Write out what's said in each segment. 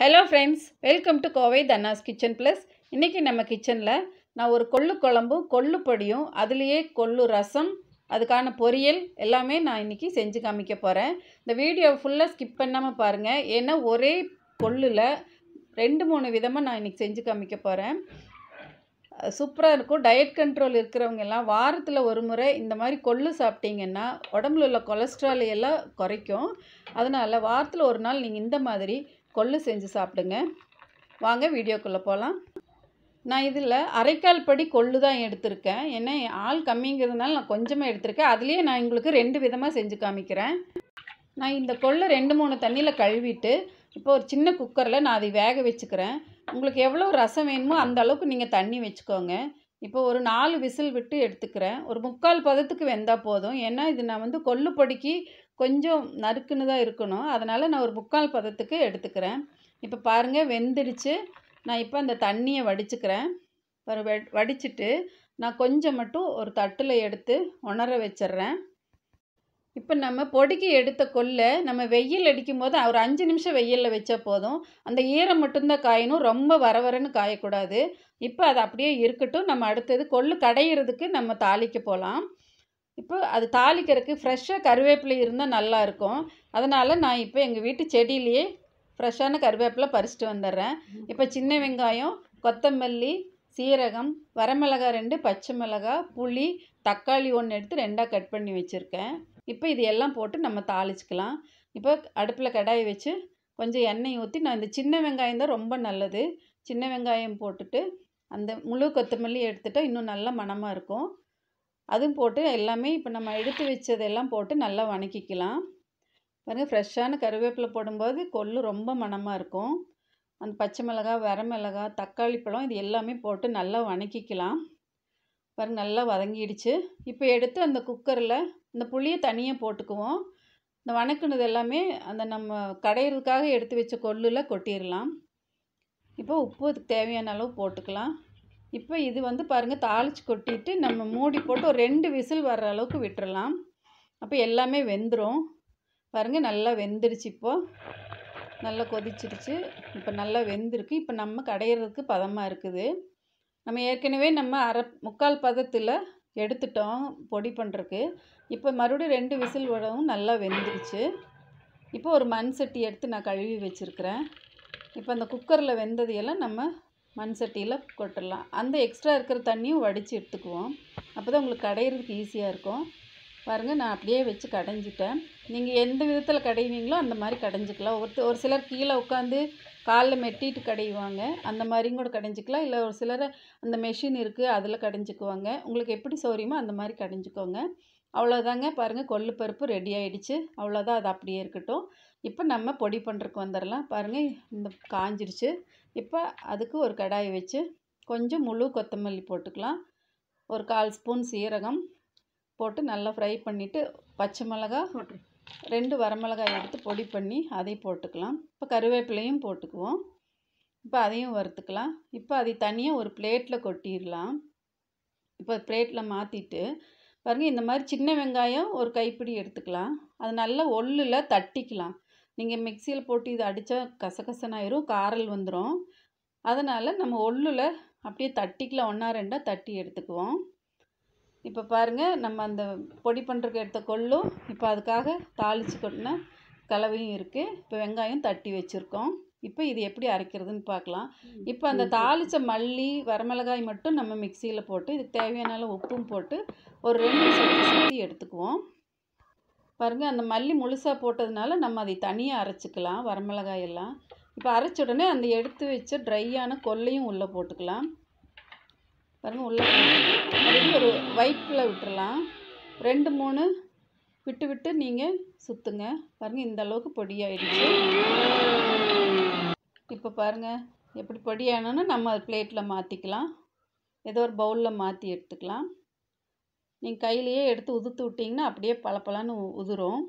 hello friends welcome to Kovai Thanas kitchen plus இன்றைக்கி நம்ம கிச்சனில் நான் ஒரு கொள்ளு குழம்பும் கொள்ளு பொடியும் அதுலேயே கொள்ளு ரசம் அதுக்கான பொரியல் எல்லாமே நான் இன்றைக்கி செஞ்சு காமிக்க போகிறேன் இந்த வீடியோ ஃபுல்லாக ஸ்கிப் பண்ணாமல் பாருங்கள் ஏன்னா ஒரே கொள்ளில் ரெண்டு மூணு விதமாக நான் இன்றைக்கி செஞ்சு காமிக்க போகிறேன் சூப்பராக இருக்கும் டயட் கண்ட்ரோல் இருக்கிறவங்க எல்லாம் வாரத்தில் ஒரு முறை இந்த மாதிரி கொள்ளு சாப்பிட்டீங்கன்னா உடம்புல உள்ள கொலஸ்ட்ரால் எல்லாம் குறைக்கும் அதனால் வாரத்தில் ஒரு நாள் நீங்கள் இந்த மாதிரி கொள்ளு செஞ்சு சாப்பிடுங்க வாங்க வீடியோக்குள்ளே போகலாம் நான் இதில் அரைக்கால் படி கொள்ளு தான் எடுத்திருக்கேன் ஏன்னா ஆள் கம்மிங்கிறதுனால நான் கொஞ்சமாக எடுத்திருக்கேன் அதுலேயே நான் உங்களுக்கு ரெண்டு விதமாக செஞ்சு காமிக்கிறேன் நான் இந்த கொள்ளு ரெண்டு மூணு தண்ணியில் கழுவிட்டு இப்போ ஒரு சின்ன குக்கரில் நான் அதை வேக வச்சுக்கிறேன் உங்களுக்கு எவ்வளோ ரசம் வேணுமோ அந்த அளவுக்கு நீங்கள் தண்ணி வச்சுக்கோங்க இப்போ ஒரு நாலு விசில் விட்டு எடுத்துக்கிறேன் ஒரு முக்கால் பதத்துக்கு வெந்தால் போதும் ஏன்னா இது நான் வந்து கொல்லுப்படிக்கு கொஞ்சம் நறுக்குன்னு தான் இருக்கணும் அதனால் நான் ஒரு முக்கால் பதத்துக்கு எடுத்துக்கிறேன் இப்போ பாருங்கள் வெந்துடுச்சு நான் இப்போ அந்த தண்ணியை வடிச்சுக்கிறேன் வடிச்சிட்டு நான் கொஞ்சம் மட்டும் ஒரு தட்டில் எடுத்து உணர வச்சிட்றேன் இப்போ நம்ம பொடிக்கு எடுத்த கொள்ளை நம்ம வெயில் அடிக்கும் போது ஒரு அஞ்சு நிமிஷம் வெயிலில் வச்சா போதும் அந்த ஈரம் மட்டும்தான் காயணும் ரொம்ப வர வரன்னு காயக்கூடாது இப்போ அது அப்படியே இருக்கட்டும் நம்ம அடுத்தது கொள்ளு கடையிறதுக்கு நம்ம தாளிக்க போகலாம் இப்போ அது தாளிக்கிறதுக்கு ஃப்ரெஷ்ஷாக கருவேப்பிலை இருந்தால் நல்லாயிருக்கும் அதனால் நான் இப்போ எங்கள் வீட்டு செடியிலேயே ஃப்ரெஷ்ஷான கருவேப்பிலை பறிச்சுட்டு வந்துடுறேன் இப்போ சின்ன வெங்காயம் கொத்தமல்லி சீரகம் வரமிளகா ரெண்டு பச்சை மிளகாய் புளி தக்காளி ஒன்று எடுத்து ரெண்டாக கட் பண்ணி வச்சுருக்கேன் இப்போ இது எல்லாம் போட்டு நம்ம தாளிச்சிக்கலாம் இப்போ அடுப்பில் கடாயை வச்சு கொஞ்சம் எண்ணெய் ஊற்றி நான் இந்த சின்ன வெங்காயம் தான் ரொம்ப நல்லது சின்ன வெங்காயம் போட்டுட்டு அந்த முழு கொத்தமல்லி எடுத்துட்டால் இன்னும் நல்லா மணமாக இருக்கும் அதுவும் போட்டு எல்லாமே இப்போ நம்ம எடுத்து வச்சதெல்லாம் போட்டு நல்லா வணக்கிக்கலாம் பாருங்கள் ஃப்ரெஷ்ஷான கருவேப்பிலை போடும்போது கொள்ளு ரொம்ப மணமாக இருக்கும் அந்த பச்சை மிளகா வரமிளகா தக்காளி பழம் இது எல்லாமே போட்டு நல்லா வணக்கிக்கலாம் பாரு நல்லா வதங்கிடுச்சு இப்போ எடுத்து அந்த குக்கரில் இந்த புளியை தனியாக போட்டுக்குவோம் இந்த வணக்குனது எல்லாமே அந்த நம்ம கடையிறதுக்காக எடுத்து வச்ச கொல்லில் கொட்டிடலாம் இப்போ உப்பு அதுக்கு தேவையான அளவு போட்டுக்கலாம் இப்போ இது வந்து பாருங்கள் தாளித்து கொட்டிட்டு நம்ம மூடி போட்டு ஒரு ரெண்டு விசில் வர்ற அளவுக்கு விட்டுறலாம் அப்போ எல்லாமே வெந்துடும் பாருங்கள் நல்லா வெந்துருச்சு இப்போது நல்லா கொதிச்சிருச்சு இப்போ நல்லா வெந்திருக்கு இப்போ நம்ம கடையிறதுக்கு பதமாக இருக்குது நம்ம ஏற்கனவே நம்ம அரை முக்கால் பதத்தில் எடுத்துட்டோம் பொடி பண்ணுறக்கு இப்போ மறுபடியும் ரெண்டு விசில் உடவும் நல்லா வெந்துருச்சு இப்போ ஒரு மண் சட்டி எடுத்து நான் கழுவி வச்சுருக்கிறேன் இப்போ அந்த குக்கரில் வெந்ததையெல்லாம் நம்ம மண் சட்டியில் கொட்டலாம் அந்த எக்ஸ்ட்ரா இருக்கிற தண்ணியும் வடித்து எடுத்துக்குவோம் அப்போ தான் உங்களுக்கு கடையிறதுக்கு ஈஸியாக இருக்கும் பாருங்கள் நான் அப்படியே வச்சு கடைஞ்சிட்டேன் நீங்கள் எந்த விதத்தில் கடைவீங்களோ அந்த மாதிரி கடைஞ்சிக்கலாம் ஒருத்தர் ஒரு சிலர் கீழே உட்காந்து காலில் மெட்டிட்டு கடையுவாங்க அந்த மாதிரியும் கூட கடைஞ்சிக்கலாம் இல்லை ஒரு சிலர் அந்த மெஷின் இருக்குது அதில் கடைஞ்சிக்குவாங்க உங்களுக்கு எப்படி சௌரியமோ அந்த மாதிரி கடைஞ்சிக்கோங்க அவ்வளோதாங்க பாருங்கள் கொள்ளு பருப்பு ரெடி ஆகிடுச்சு அவ்வளோதான் அது அப்படியே இருக்கட்டும் இப்போ நம்ம பொடி பண்ணுறதுக்கு வந்துடலாம் பாருங்கள் இந்த காஞ்சிருச்சு இப்போ அதுக்கு ஒரு கடாயை வச்சு கொஞ்சம் முழு கொத்தமல்லி போட்டுக்கலாம் ஒரு கால் ஸ்பூன் சீரகம் போட்டு நல்லா ஃப்ரை பண்ணிவிட்டு பச்சை மிளகா ரெண்டு வரமிளகாய் எடுத்து பொடி பண்ணி அதை போட்டுக்கலாம் இப்போ கருவேப்பிலையும் போட்டுக்குவோம் இப்போ அதையும் வறுத்துக்கலாம் இப்போ அதை தனியாக ஒரு பிளேட்டில் கொட்டிடலாம் இப்போ பிளேட்டில் மாற்றிட்டு பாருங்கள் இந்த மாதிரி சின்ன வெங்காயம் ஒரு கைப்பிடி எடுத்துக்கலாம் அது நல்லா ஒல்லில் தட்டிக்கலாம் நீங்கள் மிக்சியில் போட்டு இதை அடித்தா கசகசனாயிரும் காரல் வந்துடும் அதனால் நம்ம ஒல்லில் அப்படியே தட்டிக்கலாம் ஒன்றா ரெண்டாக தட்டி எடுத்துக்குவோம் இப்போ பாருங்கள் நம்ம அந்த பொடி பண்ணுறதுக்கு எடுத்த கொள்ளும் இப்போ அதுக்காக தாளித்து கொட்டின கலவையும் இருக்குது இப்போ வெங்காயம் தட்டி வச்சுருக்கோம் இப்போ இது எப்படி அரைக்கிறதுன்னு பார்க்கலாம் இப்போ அந்த தாளித்த மல்லி வரமிளகாய் மட்டும் நம்ம மிக்சியில் போட்டு இதுக்கு தேவையான உப்பும் போட்டு ஒரு ரெண்டு நிமிஷம் சுற்றி எடுத்துக்குவோம் பாருங்கள் அந்த மல்லி முழுசாக போட்டதுனால நம்ம அதை தனியாக அரைச்சிக்கலாம் வரமிளகாயெல்லாம் இப்போ அரைச்ச உடனே அந்த எடுத்து வச்ச ட்ரையான கொல்லையும் உள்ளே போட்டுக்கலாம் பாருங்கள் உள்ளே ஒரு ஒயிட்டில் விட்டுறலாம் ரெண்டு மூணு விட்டு விட்டு நீங்கள் சுற்றுங்க பாருங்கள் இந்த அளவுக்கு பொடியாகிடுச்சு இப்போ பாருங்கள் எப்படி பொடியானோன்னு நம்ம அது பிளேட்டில் மாற்றிக்கலாம் ஏதோ ஒரு பவுலில் மாற்றி எடுத்துக்கலாம் நீங்கள் கையிலையே எடுத்து உதுத்து விட்டிங்கன்னா அப்படியே பளபளன்னு உதுரும்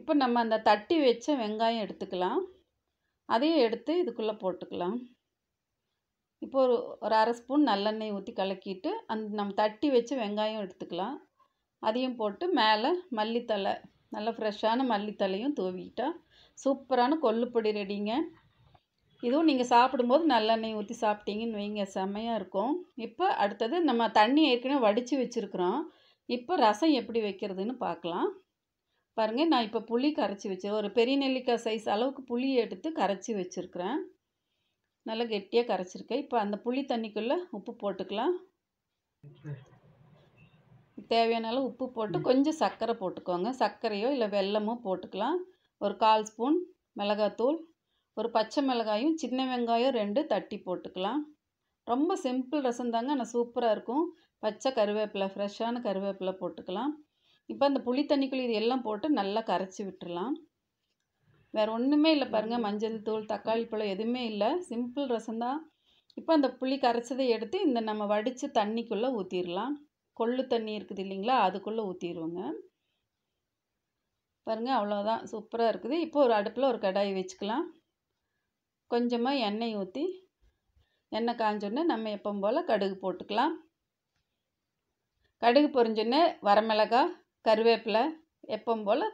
இப்போ நம்ம அந்த தட்டி வச்ச வெங்காயம் எடுத்துக்கலாம் அதையும் எடுத்து இதுக்குள்ளே போட்டுக்கலாம் இப்போ ஒரு ஒரு அரை ஸ்பூன் நல்லெண்ணெய் ஊற்றி கலக்கிட்டு அந் நம்ம தட்டி வச்சு வெங்காயம் எடுத்துக்கலாம் அதையும் போட்டு மேலே மல்லித்தலை நல்ல ஃப்ரெஷ்ஷான மல்லித்தலையும் தூவிக்கிட்டால் சூப்பரான கொல்லுப்பொடி ரெடிங்க இதுவும் நீங்கள் சாப்பிடும்போது நல்லெண்ணெய் ஊற்றி சாப்பிட்டீங்கன்னு வைங்க செம்மையாக இருக்கும் இப்போ அடுத்தது நம்ம தண்ணி ஏற்கனவே வடித்து வச்சுருக்குறோம் இப்போ ரசம் எப்படி வைக்கிறதுன்னு பார்க்கலாம் பாருங்கள் நான் இப்போ புளி கரைச்சி வச்சு ஒரு பெரிய நெல்லிக்காய் சைஸ் அளவுக்கு புளி எடுத்து கரைச்சி வச்சுருக்குறேன் நல்லா கெட்டியாக கரைச்சிருக்கேன் இப்போ அந்த புளி தண்ணிக்குள்ளே உப்பு போட்டுக்கலாம் தேவையான உப்பு போட்டு கொஞ்சம் சர்க்கரை போட்டுக்கோங்க சர்க்கரையோ இல்லை வெல்லமோ போட்டுக்கலாம் ஒரு கால் ஸ்பூன் மிளகாத்தூள் ஒரு பச்சை மிளகாயும் சின்ன வெங்காயம் ரெண்டு தட்டி போட்டுக்கலாம் ரொம்ப சிம்பிள் ரசம் தாங்க ஆனால் சூப்பராக இருக்கும் பச்சை கருவேப்பிலை ஃப்ரெஷ்ஷான கருவேப்பிலை போட்டுக்கலாம் இப்போ அந்த புளி தண்ணிக்குள்ளே இது எல்லாம் போட்டு நல்லா கரைச்சி விட்டுடலாம் வேறு ஒன்றுமே இல்லை பாருங்கள் மஞ்சள் தூள் தக்காளி பழம் எதுவுமே இல்லை சிம்பிள் ரசம் தான் இப்போ அந்த புளி கரைச்சதை எடுத்து இந்த நம்ம வடித்து தண்ணிக்குள்ளே ஊற்றிடலாம் கொள்ளு தண்ணி இருக்குது இல்லைங்களா அதுக்குள்ளே ஊற்றிடுவோங்க பாருங்கள் அவ்வளோதான் சூப்பராக இருக்குது இப்போ ஒரு அடுப்பில் ஒரு கடாய் வச்சுக்கலாம் கொஞ்சமாக எண்ணெய் ஊற்றி எண்ணெய் காஞ்சோடனே நம்ம எப்போ போல் கடுகு போட்டுக்கலாம் கடுகு பொரிஞ்சோடனே வரமிளகாய் கருவேப்பிலை எப்போ போல்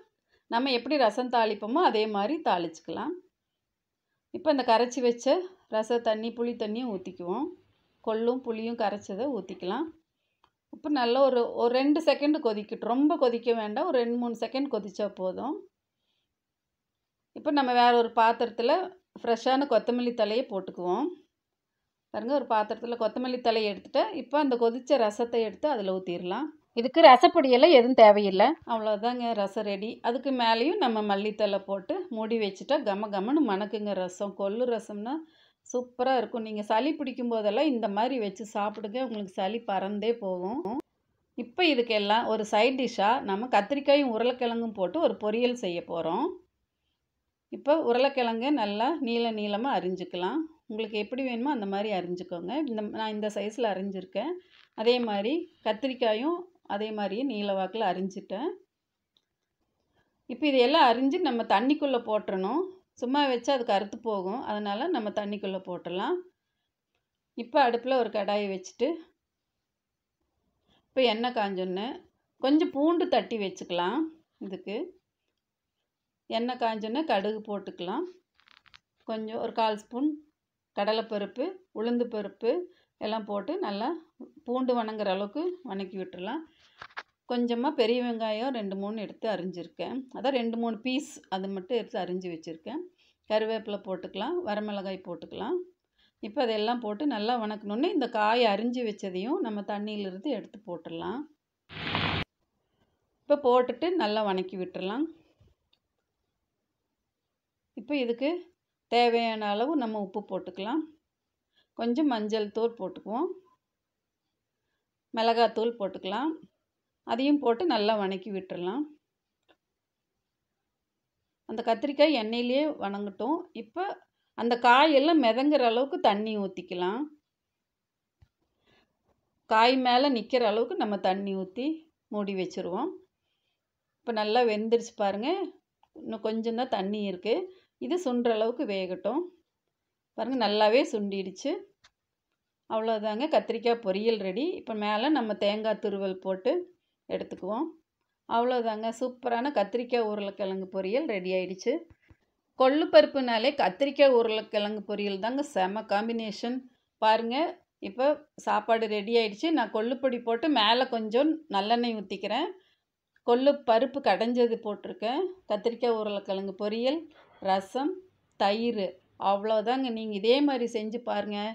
நம்ம எப்படி ரசம் தாளிப்போமோ அதே மாதிரி தாளிச்சுக்கலாம் இப்போ இந்த கரைச்சி வச்ச ரச தண்ணி புளி தண்ணியும் ஊற்றிக்குவோம் கொள்ளும் புளியும் கரைச்சதை ஊற்றிக்கலாம் இப்போ நல்லா ஒரு ஒரு ரெண்டு செகண்டு கொதிக்கட்டும் ரொம்ப கொதிக்க வேண்டாம் ஒரு ரெண்டு மூணு செகண்ட் கொதித்தா போதும் இப்போ நம்ம வேறு ஒரு பாத்திரத்தில் ஃப்ரெஷ்ஷான கொத்தமல்லி தலையை போட்டுக்குவோம் பாருங்கள் ஒரு பாத்திரத்தில் கொத்தமல்லி தலையை எடுத்துகிட்டு இப்போ அந்த கொதித்த ரசத்தை எடுத்து அதில் ஊற்றிடலாம் இதுக்கு ரசப்பொடியெல்லாம் எதுவும் தேவையில்லை அவ்வளோதாங்க ரசம் ரெடி அதுக்கு மேலேயும் நம்ம மல்லித்தலை போட்டு மூடி வச்சுட்டா கம கமன்னு மணக்குங்க ரசம் கொள்ளு ரசம்னா சூப்பராக இருக்கும் நீங்கள் சளி பிடிக்கும் போதெல்லாம் இந்த மாதிரி வச்சு சாப்பிடுங்க உங்களுக்கு சளி பறந்தே போகும் இப்போ இதுக்கெல்லாம் ஒரு சைட் டிஷ்ஷாக நம்ம கத்திரிக்காயும் உருளைக்கிழங்கும் போட்டு ஒரு பொரியல் செய்ய போகிறோம் இப்போ உருளைக்கிழங்க நல்லா நீள நீளமாக அரிஞ்சிக்கலாம் உங்களுக்கு எப்படி வேணுமோ அந்த மாதிரி அரிஞ்சிக்கோங்க இந்த நான் இந்த சைஸில் அரிஞ்சிருக்கேன் அதே மாதிரி கத்திரிக்காயும் அதே மாதிரியே நீல வாக்கில் அரிஞ்சிட்டேன் இப்போ இதையெல்லாம் அரிஞ்சு நம்ம தண்ணிக்குள்ளே போட்டுறணும் சும்மா வச்சா அது கருத்து போகும் அதனால் நம்ம தண்ணிக்குள்ளே போட்டுடலாம் இப்போ அடுப்பில் ஒரு கடாயை வச்சுட்டு இப்போ எண்ணெய் காஞ்சோன்னு கொஞ்சம் பூண்டு தட்டி வச்சுக்கலாம் இதுக்கு எண்ணெய் காஞ்சோன்னே கடுகு போட்டுக்கலாம் கொஞ்சம் ஒரு கால் ஸ்பூன் கடலைப்பருப்பு உளுந்து பருப்பு எல்லாம் போட்டு நல்லா பூண்டு வணங்குற அளவுக்கு வணக்கி விட்டுடலாம் கொஞ்சமாக பெரிய வெங்காயம் ரெண்டு மூணு எடுத்து அரிஞ்சிருக்கேன் அதான் ரெண்டு மூணு பீஸ் அது மட்டும் எடுத்து அரிஞ்சு வச்சுருக்கேன் கருவேப்பிலை போட்டுக்கலாம் வரமிளகாய் போட்டுக்கலாம் இப்போ அதெல்லாம் போட்டு நல்லா வணக்கணுன்னு இந்த காய் அரிஞ்சு வச்சதையும் நம்ம தண்ணியிலிருந்து எடுத்து போட்டுடலாம் இப்போ போட்டுட்டு நல்லா வணக்கி விட்டுடலாம் இப்போ இதுக்கு தேவையான அளவு நம்ம உப்பு போட்டுக்கலாம் கொஞ்சம் மஞ்சள் தூள் போட்டுக்குவோம் மிளகாத்தூள் போட்டுக்கலாம் அதையும் போட்டு நல்லா வணக்கி விட்டுறலாம் அந்த கத்திரிக்காய் எண்ணெயிலே வணங்கட்டும் இப்போ அந்த காயெல்லாம் மிதங்குற அளவுக்கு தண்ணி ஊற்றிக்கலாம் காய் மேலே நிற்கிற அளவுக்கு நம்ம தண்ணி ஊற்றி மூடி வச்சுருவோம் இப்போ நல்லா வெந்துருச்சு பாருங்கள் இன்னும் கொஞ்சம் தான் தண்ணி இருக்குது இது சுண்டுற அளவுக்கு வேகட்டும் பாருங்கள் நல்லாவே சுண்டிடுச்சு அவ்வளோதாங்க கத்திரிக்காய் பொரியல் ரெடி இப்போ மேலே நம்ம தேங்காய் துருவல் போட்டு எடுத்துக்குவோம் அவ்வளோதாங்க சூப்பரான கத்திரிக்காய் உருளைக்கிழங்கு பொரியல் ரெடி ஆயிடுச்சு கொள்ளு பருப்புனாலே கத்திரிக்காய் உருளைக்கிழங்கு பொரியல் தாங்க செம காம்பினேஷன் பாருங்கள் இப்போ சாப்பாடு ரெடி ஆயிடுச்சு நான் கொள்ளுப்பொடி போட்டு மேலே கொஞ்சம் நல்லெண்ணெய் ஊற்றிக்கிறேன் கொள்ளு பருப்பு கடைஞ்சது போட்டிருக்கேன் கத்திரிக்காய் உருளைக்கிழங்கு பொரியல் ரசம் தயிர் அவ்வளோதாங்க நீங்கள் இதே மாதிரி செஞ்சு பாருங்கள்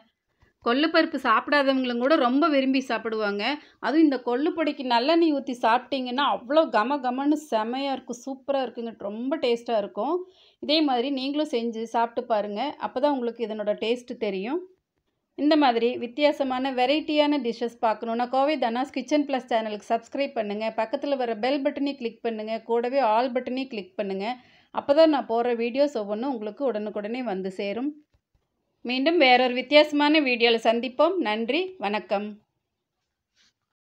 கொல்லுப்பருப்பு சாப்பிடாதவங்களும் கூட ரொம்ப விரும்பி சாப்பிடுவாங்க அதுவும் இந்த கொல்லுப்பொடிக்கு நல்லெண்ணெய் ஊற்றி சாப்பிட்டிங்கன்னா அவ்வளோ கம கமன்னு செமையாக இருக்கும் சூப்பராக இருக்குங்க ரொம்ப டேஸ்ட்டாக இருக்கும் இதே மாதிரி நீங்களும் செஞ்சு சாப்பிட்டு பாருங்கள் அப்போ தான் உங்களுக்கு இதனோட டேஸ்ட்டு தெரியும் இந்த மாதிரி வித்தியாசமான வெரைட்டியான டிஷ்ஷஸ் பார்க்கணுன்னா கோவை தனாஸ் கிச்சன் ப்ளஸ் சேனலுக்கு சப்ஸ்கிரைப் பண்ணுங்கள் பக்கத்தில் வர பெல் பட்டனையும் கிளிக் பண்ணுங்கள் கூடவே ஆல் பட்டனையும் கிளிக் பண்ணுங்கள் அப்போ தான் நான் போடுற வீடியோஸ் ஒவ்வொன்றும் உங்களுக்கு உடனுக்குடனே வந்து சேரும் மீண்டும் வேறொரு வித்தியாசமான வீடியோவில் சந்திப்போம் நன்றி வணக்கம்